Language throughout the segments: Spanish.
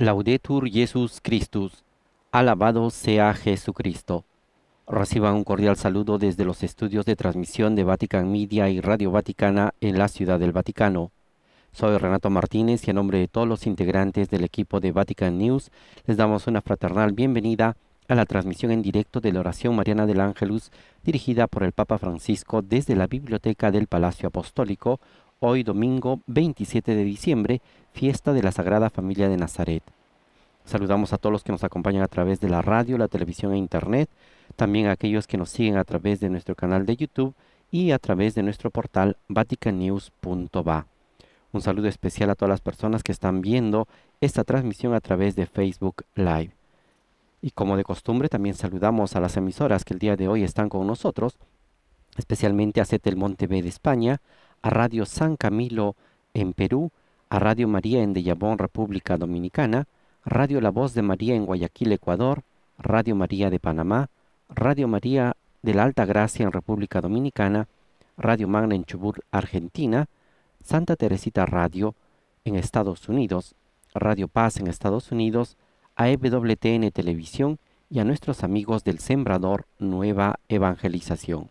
Laudetur Jesus Christus. Alabado sea Jesucristo. Reciban un cordial saludo desde los estudios de transmisión de Vatican Media y Radio Vaticana en la Ciudad del Vaticano. Soy Renato Martínez y en nombre de todos los integrantes del equipo de Vatican News les damos una fraternal bienvenida a la transmisión en directo de la oración mariana del Ángelus dirigida por el Papa Francisco desde la Biblioteca del Palacio Apostólico hoy domingo 27 de diciembre, fiesta de la Sagrada Familia de Nazaret. Saludamos a todos los que nos acompañan a través de la radio, la televisión e internet, también a aquellos que nos siguen a través de nuestro canal de YouTube y a través de nuestro portal vaticanews.va. Un saludo especial a todas las personas que están viendo esta transmisión a través de Facebook Live. Y como de costumbre, también saludamos a las emisoras que el día de hoy están con nosotros, especialmente a CETEL Monte de España, a Radio San Camilo en Perú, a Radio María en Deyabón, República Dominicana, Radio La Voz de María en Guayaquil, Ecuador, Radio María de Panamá, Radio María de la Alta Gracia en República Dominicana, Radio Magna en Chubut, Argentina, Santa Teresita Radio en Estados Unidos, Radio Paz en Estados Unidos, a EWTN Televisión y a nuestros amigos del Sembrador Nueva Evangelización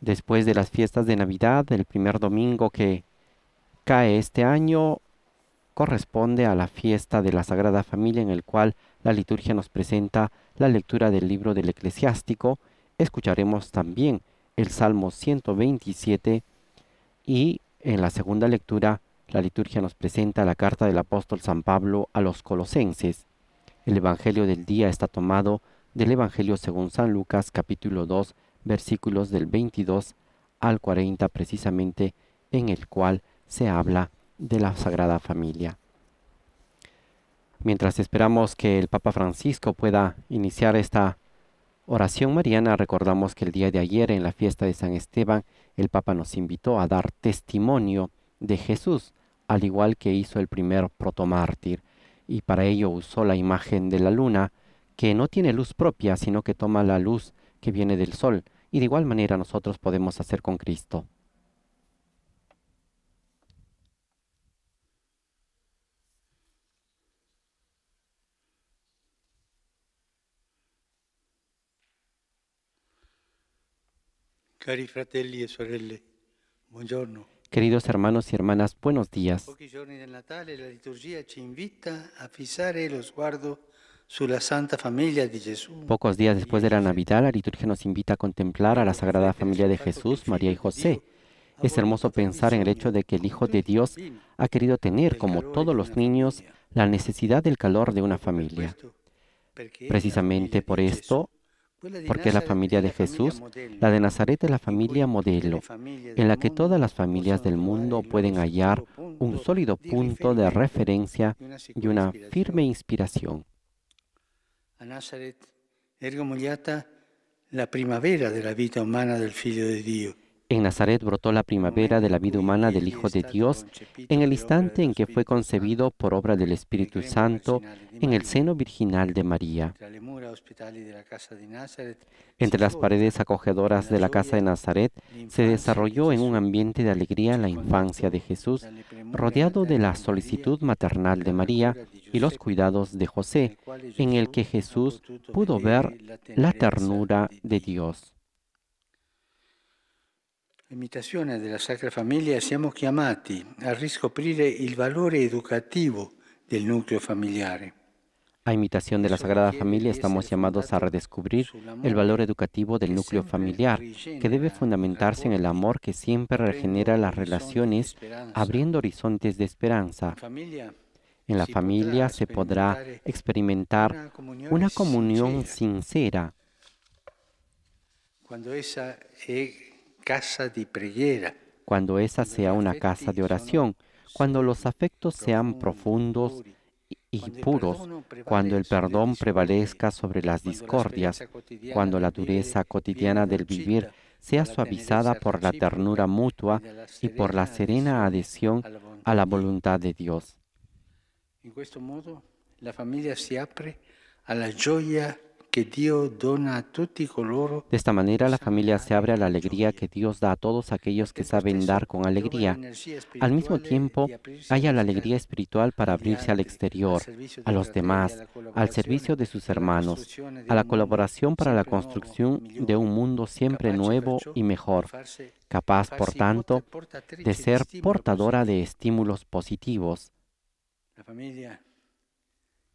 después de las fiestas de Navidad, el primer domingo que cae este año corresponde a la fiesta de la Sagrada Familia en el cual la liturgia nos presenta la lectura del libro del eclesiástico. Escucharemos también el Salmo 127 y en la segunda lectura la liturgia nos presenta la carta del apóstol San Pablo a los colosenses. El Evangelio del día está tomado del Evangelio según San Lucas capítulo 2 versículos del 22 al 40 precisamente, en el cual se habla de la Sagrada Familia. Mientras esperamos que el Papa Francisco pueda iniciar esta oración mariana, recordamos que el día de ayer en la fiesta de San Esteban, el Papa nos invitó a dar testimonio de Jesús, al igual que hizo el primer protomártir, y para ello usó la imagen de la luna, que no tiene luz propia, sino que toma la luz que viene del sol, y de igual manera nosotros podemos hacer con Cristo. Cari fratelli e sorelle, buongiorno. Queridos hermanos y hermanas, buenos días. pocos días del la liturgia ci invita a fissare el sguardo Pocos días después de la Navidad, la liturgia nos invita a contemplar a la Sagrada Familia de Jesús, María y José. Es hermoso pensar en el hecho de que el Hijo de Dios ha querido tener, como todos los niños, la necesidad del calor de una familia. Precisamente por esto, porque la familia de Jesús, la de Nazaret es la familia modelo, en la que todas las familias del mundo pueden hallar un sólido punto de referencia y una firme inspiración. A Nazareth ergo mogliata la primavera della vita umana del Figlio di Dio En Nazaret brotó la primavera de la vida humana del Hijo de Dios en el instante en que fue concebido por obra del Espíritu Santo en el seno virginal de María. Entre las paredes acogedoras de la casa de Nazaret se desarrolló en un ambiente de alegría la infancia de Jesús, rodeado de la solicitud maternal de María y los cuidados de José, en el que Jesús pudo ver la ternura de Dios de la Sacra Familia, chiamati a el valor educativo del núcleo familiar. A imitación de la Sagrada Familia estamos llamados a redescubrir el valor educativo del núcleo familiar, que debe fundamentarse en el amor que siempre regenera las relaciones, abriendo horizontes de esperanza. En la familia se podrá experimentar una comunión sincera. Cuando esa eh, cuando esa sea una casa de oración, cuando los afectos sean profundos y puros, cuando el perdón prevalezca sobre las discordias, cuando la dureza cotidiana del vivir sea suavizada por la ternura mutua y por la serena adhesión a la voluntad de Dios. Este la familia se abre a la de esta manera la familia se abre a la alegría que Dios da a todos aquellos que saben dar con alegría. Al mismo tiempo, haya la alegría espiritual para abrirse al exterior, a los demás, al servicio de sus hermanos, a la colaboración para la construcción de un mundo siempre nuevo y mejor, capaz, por tanto, de ser portadora de estímulos positivos. La familia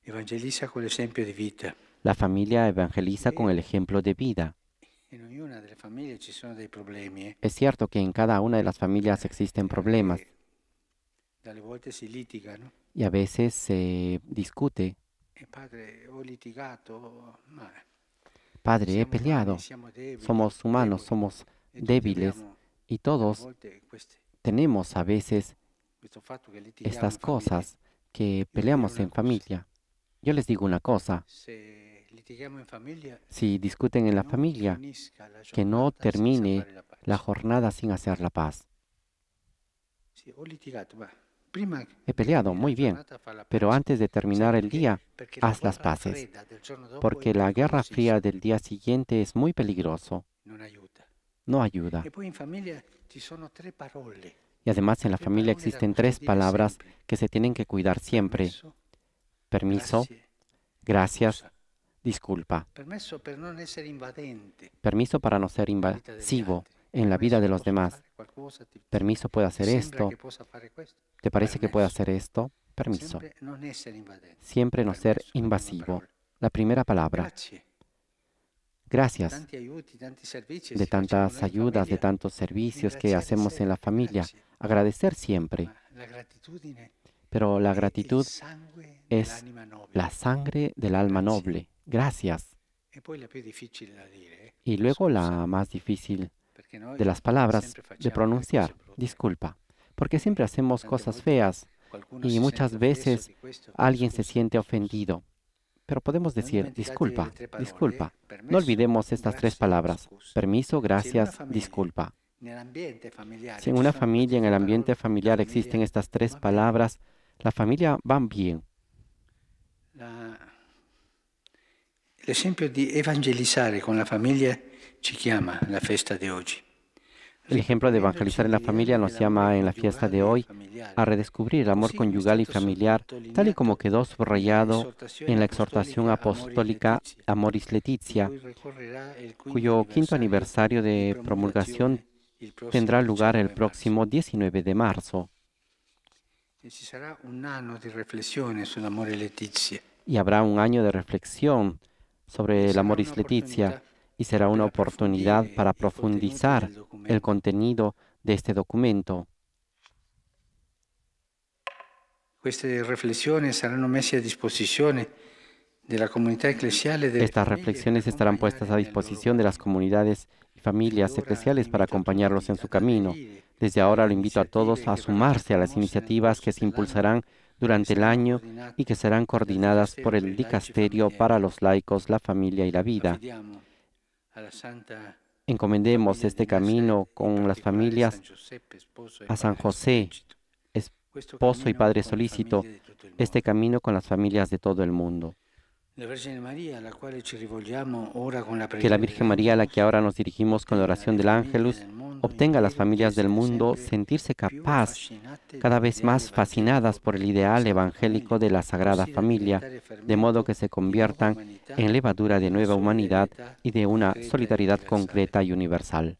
evangeliza con el ejemplo de vida. La familia evangeliza con el ejemplo de vida. Es cierto que en cada una de las familias existen problemas. Eh, y a veces se discute. Padre, he peleado. Somos humanos, somos débiles y todos tenemos a veces estas cosas que peleamos en familia. Yo les digo una cosa si discuten en la familia, que no termine la jornada sin hacer la paz. He peleado muy bien, pero antes de terminar el día, haz las paces, porque la guerra fría del día siguiente es muy peligroso. No ayuda. Y además en la familia existen tres palabras que se tienen que cuidar siempre. Permiso, gracias disculpa. Permiso para no ser invasivo en la vida de los demás. Permiso puede hacer esto. ¿Te parece que puede hacer esto? Permiso. Siempre no ser invasivo. La primera palabra. Gracias de tantas ayudas, de tantos servicios que hacemos en la familia. Agradecer siempre. Pero la gratitud es la sangre del alma noble gracias. Eh, pues, ¿eh? Y luego la más difícil de las palabras de pronunciar, disculpa, porque siempre hacemos cosas feas y muchas veces alguien se siente ofendido. Pero podemos decir, disculpa, ¿eh? disculpa. No olvidemos estas tres palabras. Permiso, gracias, disculpa. Si en una familia, en el ambiente familiar existen estas tres palabras, la familia va bien con la El ejemplo de evangelizar en la familia nos llama en la fiesta de hoy a redescubrir el amor conyugal y familiar, tal y como quedó subrayado en la exhortación apostólica Amoris Letizia, cuyo quinto aniversario de promulgación tendrá lugar el próximo 19 de marzo. Y habrá un año de reflexión sobre el amor y Leticia y será una oportunidad para profundizar el contenido de este documento. Pues, eh, eh, Estas reflexiones estarán puestas a disposición de las comunidades y familias eclesiales para acompañarlos en su camino. Desde ahora lo invito a todos a sumarse a las iniciativas que se impulsarán durante el año y que serán coordinadas por el dicasterio para los laicos, la familia y la vida. Encomendemos este camino con las familias a San José, esposo y padre solícito, este camino con las familias de todo el mundo. Que la Virgen María, a la que ahora nos dirigimos con la oración del Ángelus, obtenga a las familias del mundo sentirse capaz, cada vez más fascinadas por el ideal evangélico de la Sagrada Familia, de modo que se conviertan en levadura de nueva humanidad y de una solidaridad concreta y universal.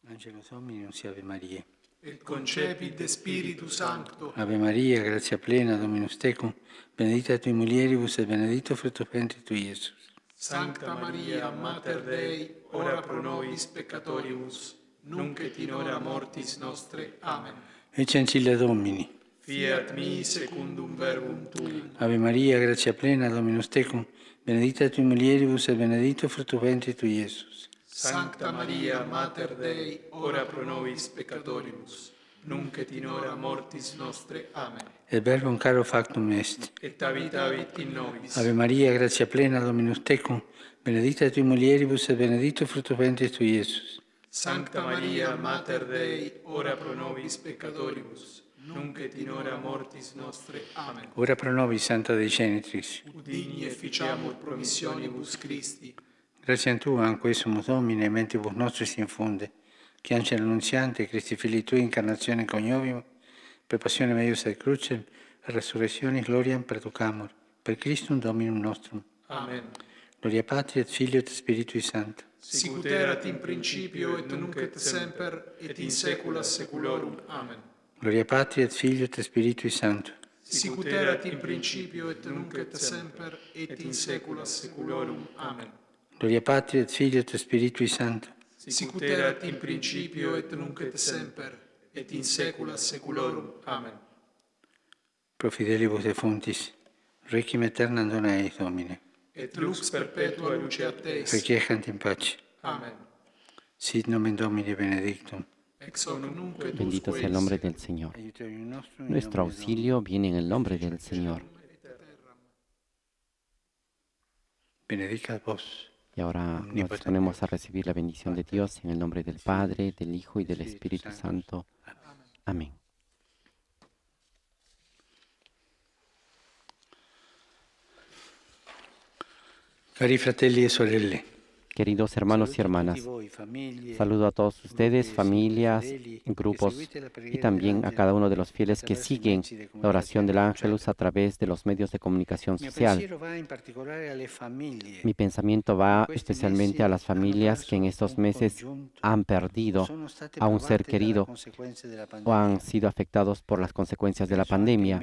Oh, et concepit de Spiritu Sancto. Ave Maria, grazia plena, Dominus Tecum, benedita tui mulieribus e benedito frutto ventris tui, Jesus. Sancta Maria, Mater Dei, ora pro nobis peccatoribus, nunc et in hora mortis nostre. Amen. Ecce ancilla Domini. Fiat mi secundum verbum tui. Ave Maria, grazia plena, Dominus Tecum, benedita tui mulieribus e benedito frutto ventris tui, Jesus. Santa Maria, Mater Dei, ora pro nobis peccatoribus, nunc et in hora mortis nostre. Amen. Il Verbum caro factum est. Et habit habit in nobis. Ave Maria, grazia plena, Dominus tecum, benedicta tui mulieribus et benedictus fructus ventris tui, Iesus. Santa Maria, Mater Dei, ora pro nobis peccatoribus, nunc et in hora mortis nostre. Amen. Ora pro nobis, Santa Dei Genitris. Udigni efficiamur promissionibus Christi, Grazie a Tu, anche Sumo Domine, nostri si infonde, che anche l'annunziante Cristi Fili Tui, incarnazione cognovim, per passione meius et crucem, resurrezione gloriam perducamur, per Cristo un Dominum nostrum. Amen. Gloria Patri et Filio et Spiritui Santo. Sicut erat in principio et nunc et semper et in saecula saeculorum. Amen. Gloria Patri et Filio et Spiritui Santo. Sicut erat in principio et nunc et semper et in saecula saeculorum. Amen. Gloria Patri et Filio et Spiritui Sancto. Sicut erat in principio et nunc et semper et in saecula saeculorum. Amen. Pro fidelibus defunctis, requiem aeternam dona ei Domine. Et lux perpetua luce a teis. Requiescant in pace. Amen. Sit nomen Domini benedictum. Bendito sea el nombre del Señor. Nuestro auxilio viene en el nombre del Señor. Benedicat vos. Y ahora pues, nos eh, ponemos a recibir la bendición de Dios en el nombre del Padre, del Hijo y del Espíritu Santo. Amén. Cari fratelli e sorelle, Queridos hermanos y hermanas, saludo a todos ustedes, familias, grupos y también a cada uno de los fieles que siguen la oración del Ángelus a través de los medios de comunicación social. Mi pensamiento va este especialmente a las familias que en estos meses han perdido a un ser querido o han sido afectados por las consecuencias de la pandemia.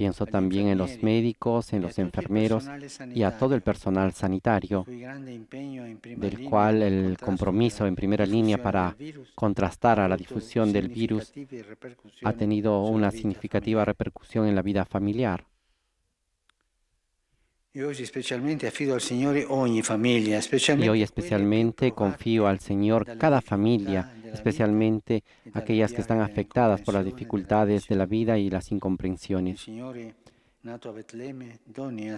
Pienso también en los médicos, en los enfermeros y a todo el personal sanitario, del cual el compromiso en primera línea para contrastar a la difusión del virus ha tenido una significativa repercusión en la vida familiar. Y hoy especialmente confío al Señor cada familia, especialmente aquellas que están afectadas por las dificultades de la vida y las incomprensiones. Eh,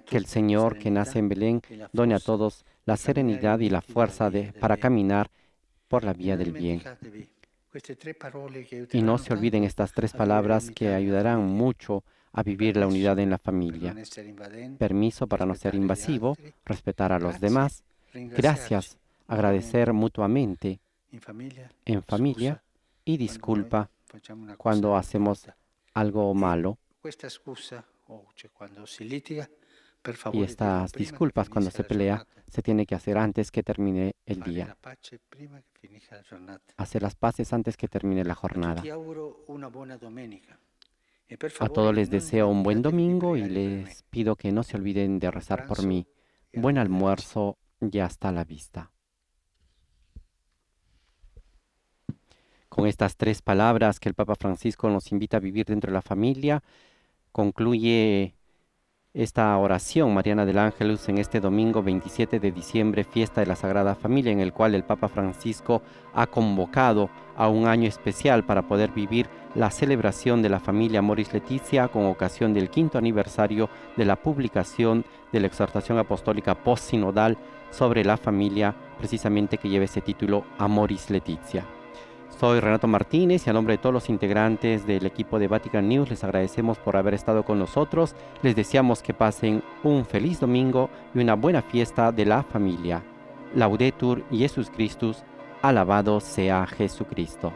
que el Señor que nace en Belén done a todos la serenidad y la fuerza de, para caminar por la vía del bien. Pues, este y no se olviden estas tres palabras que ayudarán mucho a a vivir la unidad en la familia. Permiso para no ser invasivo, respetar a los demás. Gracias, agradecer mutuamente en familia y disculpa cuando hacemos algo malo. Y estas disculpas cuando se pelea se tiene que hacer antes que termine el día. Hacer las paces antes que termine la jornada. Eh, a todos les deseo un buen domingo y les pido que no se olviden de rezar por mí. Buen almuerzo y hasta la vista. Con estas tres palabras que el Papa Francisco nos invita a vivir dentro de la familia, concluye esta oración Mariana del Ángelus en este domingo 27 de diciembre, fiesta de la Sagrada Familia, en el cual el Papa Francisco ha convocado a un año especial para poder vivir la celebración de la familia Amoris Leticia con ocasión del quinto aniversario de la publicación de la exhortación apostólica postsinodal sobre la familia, precisamente que lleva ese título Amoris Leticia. Soy Renato Martínez y a nombre de todos los integrantes del equipo de Vatican News les agradecemos por haber estado con nosotros. Les deseamos que pasen un feliz domingo y una buena fiesta de la familia. Laudetur Jesus Christus, alabado sea Jesucristo.